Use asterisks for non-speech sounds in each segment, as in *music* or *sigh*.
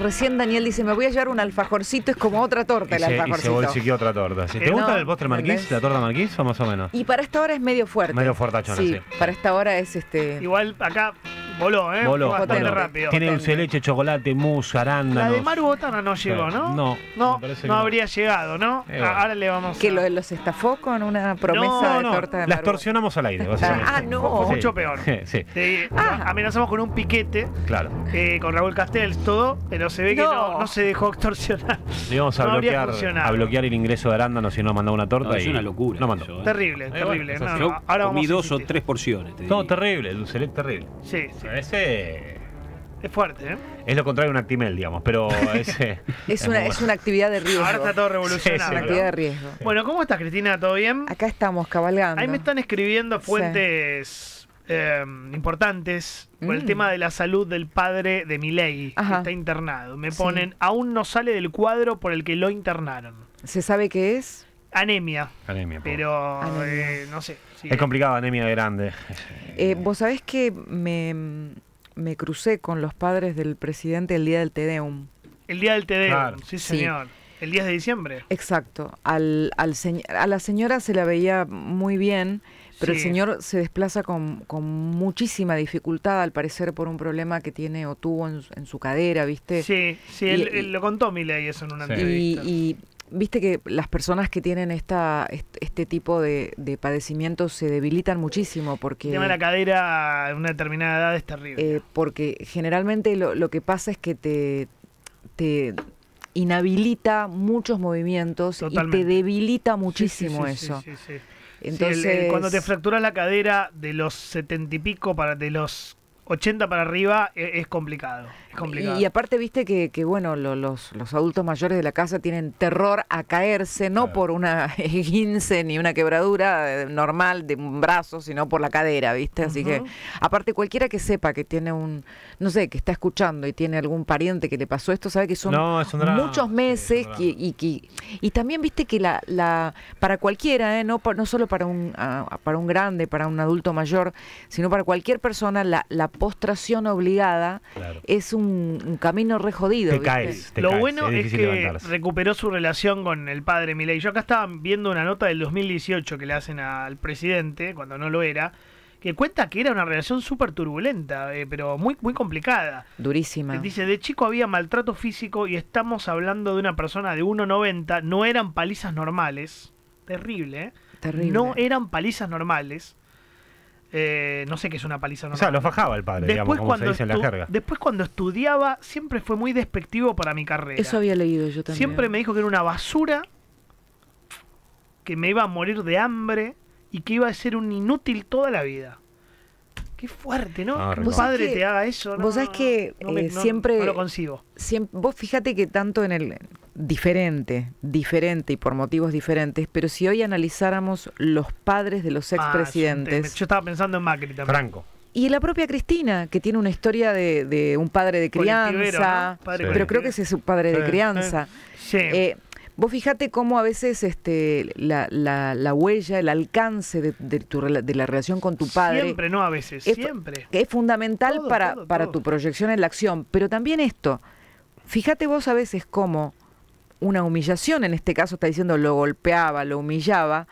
recién Daniel dice, me voy a llevar un alfajorcito, es como otra torta el se, alfajorcito. Y se otra torta. ¿Te eh, gusta el postre marquís, la torta marquís o más o menos? Y para esta hora es medio fuerte. Medio fuerte. sí. sí. Para esta hora es este... Igual acá Voló, ¿eh? Voló, bastante rápido. Tiene dulce de leche, chocolate, mousse, arándanos. La de Maru Botana no llegó, ¿no? No, no, no habría llegado, ¿no? Eh, ahora le vamos a... Que lo, los estafó con una promesa de torta de Las torsionamos al aire, ah, básicamente. ah, no. mucho peor. sí. ah. Amenazamos con un piquete. Claro. Eh, con Raúl Castells, todo, pero se ve que no, se dejó extorsionar. Le íbamos a, bloquear, a bloquear el ingreso de arándanos si no mandado una torta. es una locura. No mandó. ¿eh? Terrible, terrible. Ahora comí dos o tres porciones. No, terrible, dulce leche terrible. Sí, sí ese. Es fuerte, ¿eh? Es lo contrario de un actimel, digamos, pero ese. *laughs* es, una, actividad de riesgo. Ahora está todo revolucionado. una actividad de riesgo. Bueno, ¿cómo estás, Cristina? ¿Todo bien? Acá estamos cabalgando. Ahí me están escribiendo fuentes. Eh, importantes por el mm. tema de la salud del padre de mi que está internado. Me ponen, aún no sale del cuadro por el que lo internaron. ¿Se sabe qué es? Anemia. Anemia. Pero eh, no sé. es complicado, anemia grande. Eh, Vos sabés que me, me, crucé con los padres del presidente el día del Tedeum. El día del Tedeum, sí señor. El 10 de diciembre. Exacto. Al, al a la señora se la veía muy bien, pero el señor se desplaza con, con, muchísima dificultad, al parecer, por un problema que tiene o tuvo en, su cadera, ¿viste? Sí, sí, él, lo contó Milei eso en una entrevista. Y, viste que las personas que tienen esta, este tipo de, de padecimientos se debilitan muchísimo porque... El la cadera en una determinada edad es terrible. Eh, porque generalmente lo, que pasa es que te, inhabilita muchos movimientos y te debilita muchísimo eso. Entonces... cuando te fracturas la cadera de los setenta y pico para de los 80 para arriba e, es complicado. Y, aparte, viste que, bueno, los, adultos mayores de la casa tienen terror a caerse, no por una *laughs* guince ni una quebradura eh, normal de un brazo, sino por la cadera, viste. Así que, aparte, cualquiera que sepa que tiene un, no sé, que está escuchando y tiene algún pariente que le pasó esto, sabe que son muchos meses y, y, también, viste que la, la para cualquiera, eh, no, no solo para un, para un grande, para un adulto mayor, sino para cualquier persona, la, postración obligada es un un, camino re jodido. Lo bueno es, que recuperó su relación con el padre Milei. Yo acá estaba viendo una nota del 2018 que le hacen al presidente, cuando no lo era, que cuenta que era una relación súper turbulenta, eh, pero muy, muy complicada. Durísima. Dice, de chico había maltrato físico y estamos hablando de una persona de 1,90, no eran palizas normales. Terrible, ¿eh? Terrible. No eran palizas normales. Eh, no sé qué es una paliza. No o sea, lo fajaba el padre, después, cuando estudiaba, siempre fue muy despectivo para mi carrera. Eso había leído yo también. Siempre me dijo que era una basura, que me iba a morir de hambre y que iba a ser un inútil toda la vida. Qué fuerte, ¿no? un padre te haga eso. vos sabés que eh, siempre. lo consigo. vos fíjate que tanto en el diferente, diferente y por motivos diferentes, pero si hoy analizáramos los padres de los ah, expresidentes... yo estaba pensando en Macri también. Franco. Y la propia Cristina, que tiene una historia de, un padre de crianza, pero creo que es su padre de crianza. Eh, vos fijate cómo a veces este, la, huella, el alcance de, de, la relación con tu padre. Siempre, no a veces, siempre. Es fundamental para, para tu proyección en la acción. Pero también esto, fíjate vos a veces cómo una humillación, en este caso está diciendo lo golpeaba, lo humillaba,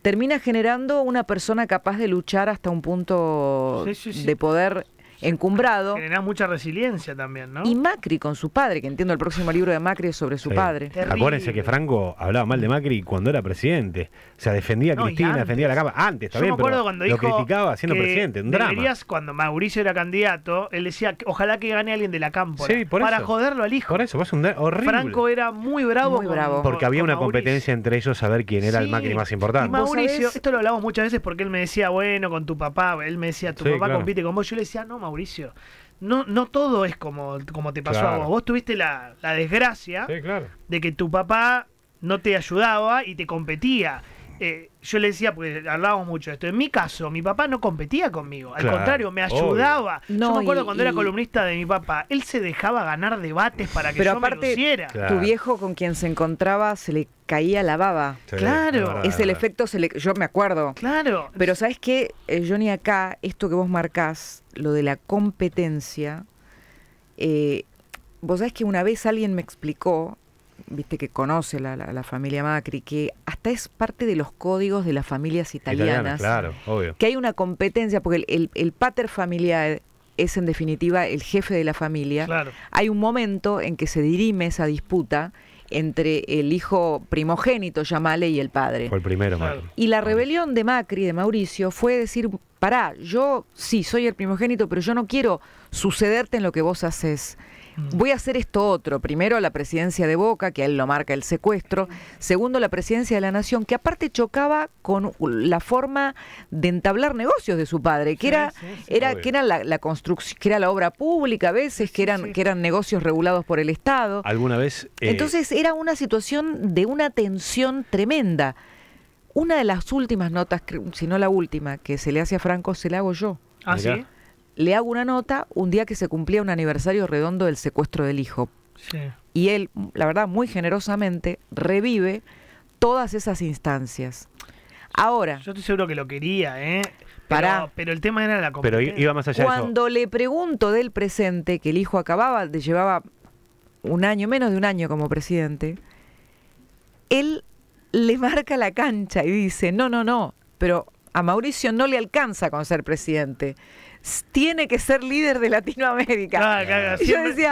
termina generando una persona capaz de luchar hasta un punto de poder encumbrado. Generás mucha resiliencia también, ¿no? Y Macri con su padre, que entiendo el próximo libro de Macri es sobre su padre. Acuérdense que Franco hablaba mal de Macri cuando era presidente. O sea, defendía a Cristina, defendía a la Cámara. Antes también, Yo pero lo criticaba siendo presidente. Un deberías, cuando Mauricio era candidato, él decía, ojalá que gane alguien de la Campo Sí, para joderlo al hijo. Por eso, pasa pues, un horrible. Franco era muy bravo. bravo. Porque había una competencia entre ellos saber quién era el Macri más importante. Mauricio, esto lo hablamos muchas veces porque él me decía, bueno, con tu papá, él me decía, tu papá compite con vos. Yo le decía, no, Mauricio Mauricio, no, no todo es como, como te pasó a vos. Vos tuviste la, desgracia de que tu papá no te ayudaba y te competía. Eh, yo le decía, porque hablábamos mucho de esto, en mi caso, mi papá no competía conmigo, al contrario, me ayudaba. yo me acuerdo cuando era columnista de mi papá, él se dejaba ganar debates para que yo aparte, Tu viejo con quien se encontraba se le caía la baba. claro. Es el efecto, yo me acuerdo. Claro. Pero ¿sabes qué, eh, Johnny, acá, esto que vos marcás, lo de la competencia, eh, vos sabés que una vez alguien me explicó viste que conoce la, la, familia Macri, que hasta es parte de los códigos de las familias italianas. claro, obvio. Que hay una competencia, porque el, pater familiar es en definitiva el jefe de la familia. Claro. Hay un momento en que se dirime esa disputa entre el hijo primogénito, llamale, y el padre. Fue el primero, Macri. Y la rebelión de Macri, de Mauricio, fue decir, pará, yo sí, soy el primogénito, pero yo no quiero sucederte en lo que vos haces. Mm. voy a hacer esto otro. Primero, la presidencia de Boca, que a él lo marca el secuestro. Segundo, la presidencia de la Nación, que aparte chocaba con la forma de entablar negocios de su padre, que era, que la, construcción, que era la obra pública a veces, que eran, que eran negocios regulados por el Estado. Alguna vez. Eh, Entonces era una situación de una tensión tremenda. Una de las últimas notas, si no la última, que se le hace a Franco, se la hago yo. ¿Ah, sí? le hago una nota un día que se cumplía un aniversario redondo del secuestro del hijo. Y él, la verdad, muy generosamente revive todas esas instancias. Ahora. Yo estoy seguro que lo quería, ¿eh? pero, el tema era la Pero iba más allá Cuando le pregunto del presente, que el hijo acababa llevaba un año, menos de un año como presidente, él le marca la cancha y dice, no, no, no, pero a Mauricio no le alcanza con ser presidente tiene que ser líder de Latinoamérica.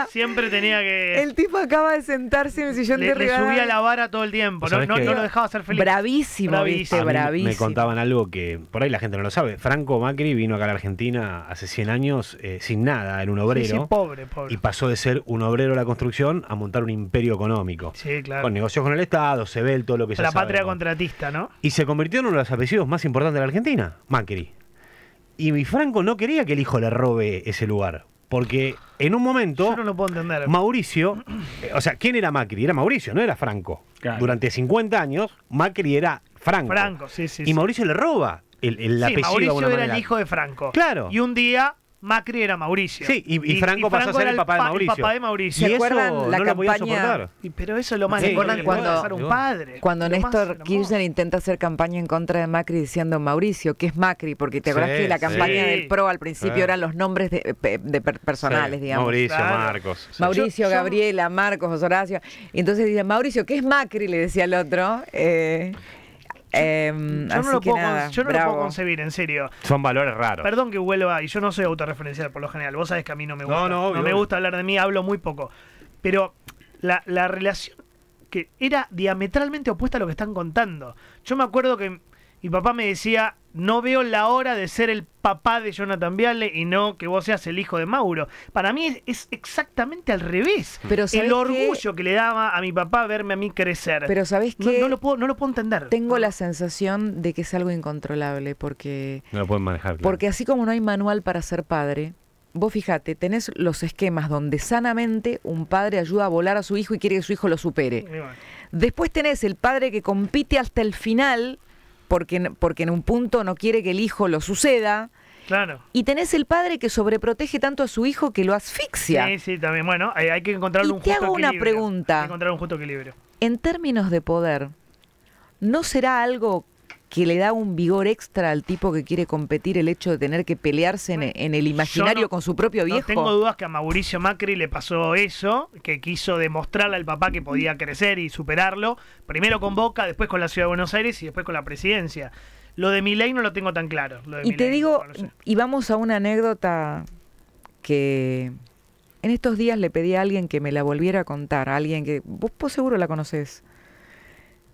siempre, tenía que... El tipo acaba de sentarse en el sillón de Rivadavia. Le subía la vara todo el tiempo, no, lo dejaba ser feliz. Bravísimo, bravísimo. Me contaban algo que por ahí la gente no lo sabe. Franco Macri vino acá a la Argentina hace 100 años eh, sin nada, era un obrero. Sí, pobre, pobre. Y pasó de ser un obrero de la construcción a montar un imperio económico. Sí, claro. Con negocios con el Estado, se ve todo lo que se La patria contratista, ¿no? Y se convirtió en uno de los apellidos más importantes de la Argentina, Macri. Y mi Franco no quería que el hijo le robe ese lugar. Porque en un momento. Yo no puedo entender. Mauricio. Eh, o sea, ¿quién era Macri? Era Mauricio, no era Franco. Durante 50 años, Macri era Franco. Franco, sí, sí. Y Mauricio le roba el, el sí, Mauricio era el hijo de Franco. Claro. Y un día Macri era Mauricio. Sí, y, Franco pasó a ser el papá, de Mauricio. el papá ¿Se acuerdan la campaña? pero eso es lo más. cuando, padre? cuando Néstor Kirchner intenta hacer campaña en contra de Macri diciendo Mauricio, que es Macri? Porque te acuerdas que la campaña del PRO al principio eran los nombres de, personales, digamos. Mauricio, Marcos. Mauricio, Gabriela, Marcos, Horacio. entonces dice, Mauricio, ¿qué es Macri? Le decía el otro. Eh, Em, yo, no lo, puedo, concebir, en serio. Son valores raros. Perdón que vuelva, y yo no soy autorreferencial por lo general. Vos sabés que a mí no me gusta. me gusta hablar de mí, hablo muy poco. Pero la, la relación que era diametralmente opuesta a lo que están contando. Yo me acuerdo que ...y papá me decía, no veo la hora de ser el papá de Jonathan Viale y no que vos seas el hijo de Mauro. Para mí es, exactamente al revés. Mm. Pero el orgullo que... le daba a mi papá verme a mí crecer. Pero sabés que... No, lo, puedo, no lo puedo entender. Tengo la sensación de que es algo incontrolable porque... No lo pueden manejar. Porque así como no hay manual para ser padre, vos fijate, tenés los esquemas donde sanamente un padre ayuda a volar a su hijo y quiere que su hijo lo supere. Después tenés el padre que compite hasta el final porque, en un punto no quiere que el hijo lo suceda. Claro. Y tenés el padre que sobreprotege tanto a su hijo que lo asfixia. Sí, sí, también. Bueno, hay, que encontrar un justo equilibrio. Y te hago una pregunta. Hay que encontrar un justo equilibrio. En términos de poder, ¿no será algo que le da un vigor extra al tipo que quiere competir el hecho de tener que pelearse en, el imaginario con su propio viejo? No tengo dudas que a Mauricio Macri le pasó eso, que quiso demostrarle al papá que podía crecer y superarlo, primero con Boca, después con la Ciudad de Buenos Aires y después con la presidencia. Lo de mi ley no lo tengo tan claro. y te digo, y vamos a una anécdota que en estos días le pedí a alguien que me la volviera a contar, a alguien que vos, seguro la conoces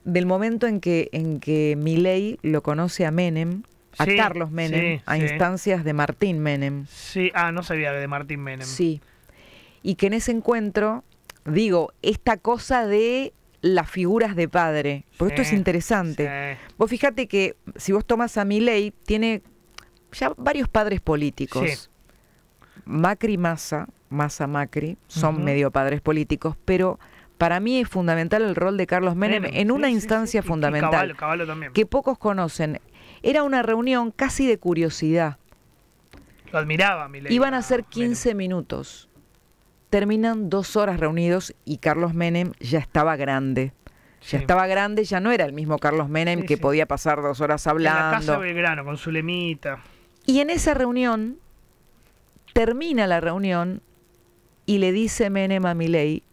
del momento en que, en que Milei lo conoce a Menem, a Carlos Menem, a instancias de Martín Menem. Sí, ah, no sabía de Martín Menem. Sí. Y que en ese encuentro, digo, esta cosa de las figuras de padre, porque esto es interesante. Vos fíjate que si vos tomas a Milei, tiene ya varios padres políticos. Macri y Massa, Massa Macri, son medio padres políticos, pero para mí es fundamental el rol de Carlos Menem, en una instancia fundamental que pocos conocen. Era una reunión casi de curiosidad. Lo admiraba, Iban a ah, ser 15 minutos. Terminan dos horas reunidos y Carlos Menem ya estaba grande. Ya estaba grande, ya no era el mismo Carlos Menem que podía pasar dos horas hablando. En la casa Belgrano, con su lemita. Y en esa reunión, termina la reunión y le dice Menem a Milei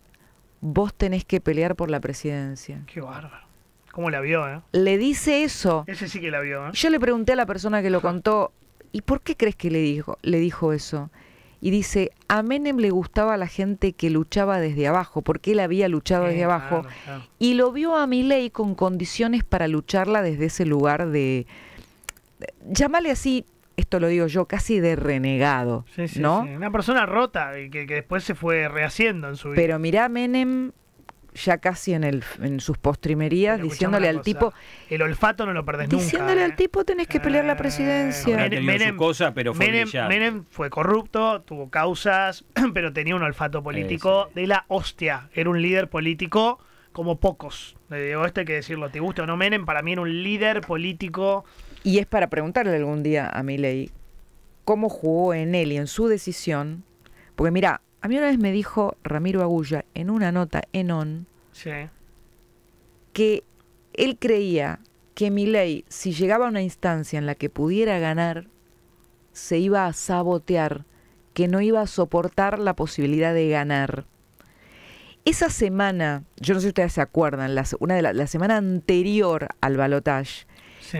vos tenés que pelear por la presidencia. Qué bárbaro. ¿Cómo la vio, eh? Le dice eso. Ese sí que la vio, ¿eh? Yo le pregunté a la persona que lo contó, ¿y por qué crees que le dijo, le dijo eso? Y dice, a Menem le gustaba la gente que luchaba desde abajo, porque él había luchado desde abajo, y lo vio a Milei con condiciones para lucharla desde ese lugar de... Llámale así, esto lo digo yo, casi de renegado, ¿no? Una persona rota que, que, después se fue rehaciendo en su vida. Pero mirá Menem ya casi en, el, en sus postrimerías, diciéndole al tipo... El olfato no lo perdés nunca. Diciéndole ¿eh? al tipo tenés que pelear la eh, presidencia. Menem, cosa, pero fue Menem, fue corrupto, tuvo causas, *clears throat* pero tenía un olfato político de la hostia. Era un líder político como pocos. Le digo, esto hay que decirlo, te gusta o no Menem, para mí era un líder político y es para preguntarle algún día a Milei cómo jugó en él y en su decisión. Porque mira, a mí una vez me dijo Ramiro Agulla en una nota en ON que él creía que Milei, si llegaba a una instancia en la que pudiera ganar, se iba a sabotear, que no iba a soportar la posibilidad de ganar. Esa semana, yo no sé si ustedes se acuerdan, la, una la, semana anterior al balotage,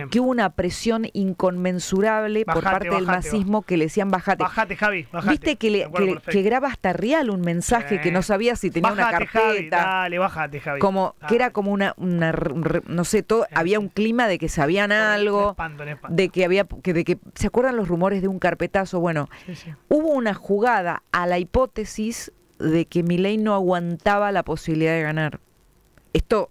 que hubo una presión inconmensurable por parte del nazismo que le decían bajate. Bajate, Javi, Viste que, graba hasta Real un mensaje que no sabía si tenía una carpeta. dale, Javi. Como que era como una, no sé, todo, había un clima de que sabían algo, de que había, que, de que, ¿se acuerdan los rumores de un carpetazo? Bueno, hubo una jugada a la hipótesis de que Milei no aguantaba la posibilidad de ganar. Esto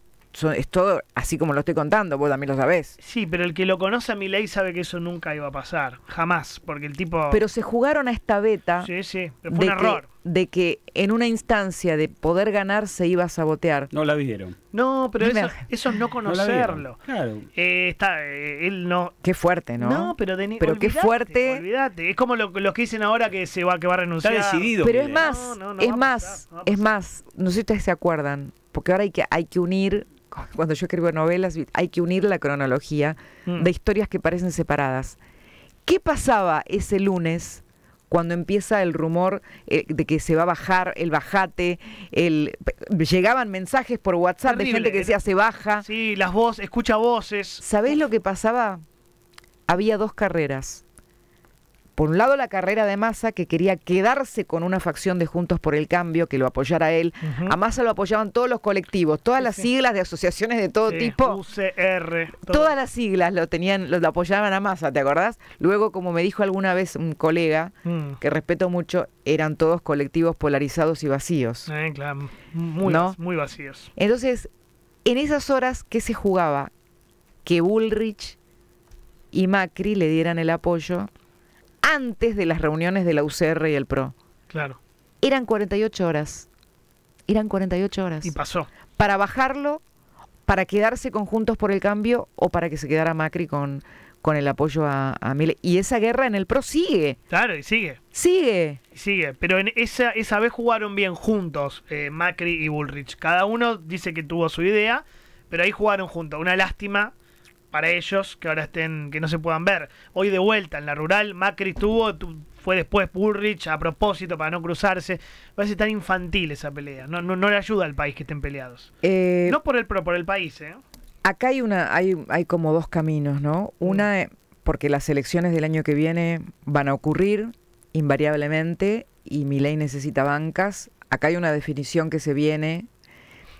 es todo así como lo estoy contando, vos también lo sabés. Sí, pero el que lo conoce a mi ley sabe que eso nunca iba a pasar, jamás, porque el tipo... Pero se jugaron a esta beta... Sí, sí, fue de un error. de que en una instancia de poder ganar se iba a sabotear. No la vieron. No, pero eso, es no conocerlo. claro. Eh, está, eh, él no... Qué fuerte, ¿no? No, pero... De, pero qué fuerte... Es como los que dicen ahora que, se va, que va a renunciar. Está decidido. Pero es más, es más, es más, no sé si ustedes se acuerdan, porque ahora hay que, hay que unir *laughs* cuando yo escribo novelas, hay que unir la cronología mm. de historias que parecen separadas. ¿Qué pasaba ese lunes cuando empieza el rumor eh, de que se va a bajar el bajate? llegaban mensajes por WhatsApp de gente que decía se baja. Sí, las voces, escucha voces. ¿Sabés lo que pasaba? Había dos carreras por un lado, la carrera de Massa, que quería quedarse con una facción de Juntos por el Cambio, que lo apoyara él. A Massa lo apoyaban todos los colectivos, todas las siglas de asociaciones de todo tipo. UCR. Todas las siglas lo tenían, lo, apoyaban a Massa, ¿te acordás? Luego, como me dijo alguna vez un colega, mm. que respeto mucho, eran todos colectivos polarizados y vacíos. muy, muy vacíos. Entonces, en esas horas, ¿qué se jugaba? Que Bullrich y Macri le dieran el apoyo antes de las reuniones de la UCR y el PRO. Claro. Eran 48 horas. Eran 48 horas. Y pasó. Para bajarlo, para quedarse conjuntos por el Cambio o para que se quedara Macri con, con el apoyo a, a Mille. Y esa guerra en el PRO sigue. Claro, y sigue. Sigue. sigue. Pero en esa, esa vez jugaron bien juntos eh, Macri y Bullrich. Cada uno dice que tuvo su idea, pero ahí jugaron juntos. Una lástima para ellos que ahora estén, que no se puedan ver. Hoy de vuelta en la rural, Macri estuvo, fue después Bullrich a propósito para no cruzarse. Parece tan infantil esa pelea. No, no, le ayuda al país que estén peleados. Eh, no por el por el país, ¿eh? Acá hay una, hay, hay como dos caminos, ¿no? Una, mm. porque las elecciones del año que viene van a ocurrir invariablemente y mi ley necesita bancas. Acá hay una definición que se viene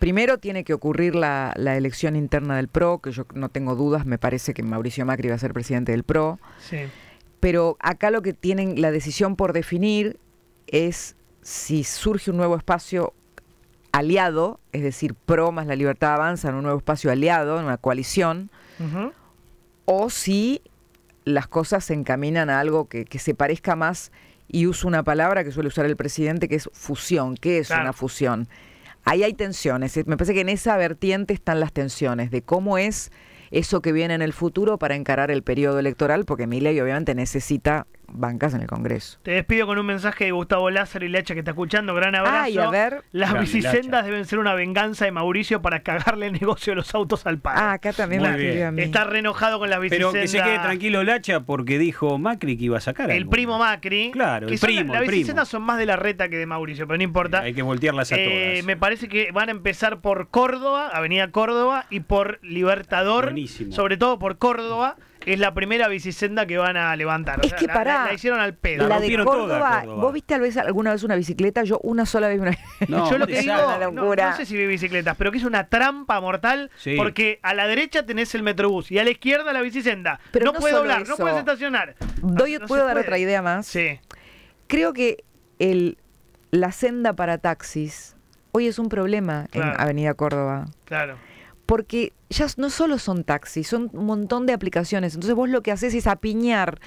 Primero tiene que ocurrir la, elección interna del PRO, que yo no tengo dudas, me parece que Mauricio Macri va a ser presidente del PRO. Pero acá lo que tienen la decisión por definir es si surge un nuevo espacio aliado, es decir, PRO más la libertad avanza en un nuevo espacio aliado, en una coalición, o si las cosas se encaminan a algo que, se parezca más, y uso una palabra que suele usar el presidente, que es fusión. ¿Qué es una fusión? ahí hay tensiones. Me parece que en esa vertiente están las tensiones de cómo es eso que viene en el futuro para encarar el periodo electoral, porque Milei obviamente necesita bancas en el Congreso. Te despido con un mensaje de Gustavo Lázaro y Lecha que está escuchando. Gran abrazo. a ver. Las bicicendas deben ser una venganza de Mauricio para cagarle el negocio de los autos al padre. Ah, acá también Está re con las bicicendas Pero que se quede tranquilo Lacha porque dijo Macri que iba a sacar El primo Macri. Claro, el primo. Las bicicendas son más de la reta que de Mauricio, pero no importa. hay que voltearlas a eh, todas. Me parece que van a empezar por Córdoba, Avenida Córdoba, y por Libertador. Sobre todo por Córdoba es la primera bicisenda que van a levantar. Es que pará. La, hicieron al pedo. La, de Córdoba, ¿Vos viste alguna vez una bicicleta? Yo una sola vez una *laughs* no, No, sé si vi bicicletas, pero que es una trampa mortal porque a la derecha tenés el metrobús y a la izquierda la bicisenda. Pero no, puedo puedes doblar, no puedes estacionar. puedo dar otra idea más. Sí. Creo que el, la senda para taxis hoy es un problema en Avenida Córdoba. Claro porque ya no solo son taxis, son un montón de aplicaciones. Entonces vos lo que haces es apiñar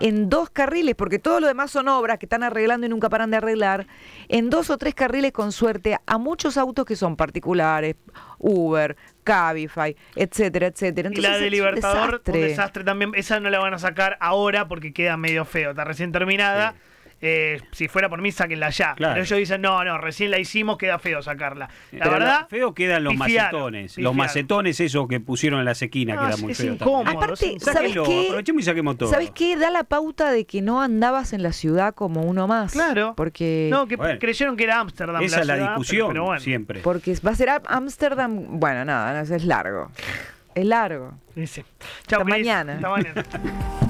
en dos carriles, porque todo lo demás son obras que están arreglando y nunca paran de arreglar, en dos o tres carriles con suerte a muchos autos que son particulares, Uber, Cabify, etcétera, etcétera. y la de Libertador, un desastre. también. Esa no la van a sacar ahora porque queda medio feo, está recién terminada. Eh, si fuera por mí, sáquenla ya. Pero ellos dicen, no, no, recién la hicimos, queda feo sacarla. La verdad. Feo quedan los macetones. Los macetones, esos que pusieron en la sequina queda muy feo. Aparte, ¿sabes qué? Aprovechemos y saquemos todo. ¿Sabes qué? Da la pauta de que no andabas en la ciudad como uno más. Claro. Porque. No, que creyeron que era Ámsterdam. Esa es la, discusión, siempre. Porque va a ser Ámsterdam. Bueno, nada, es largo. Es largo. Sí, mañana. Hasta mañana. *laughs*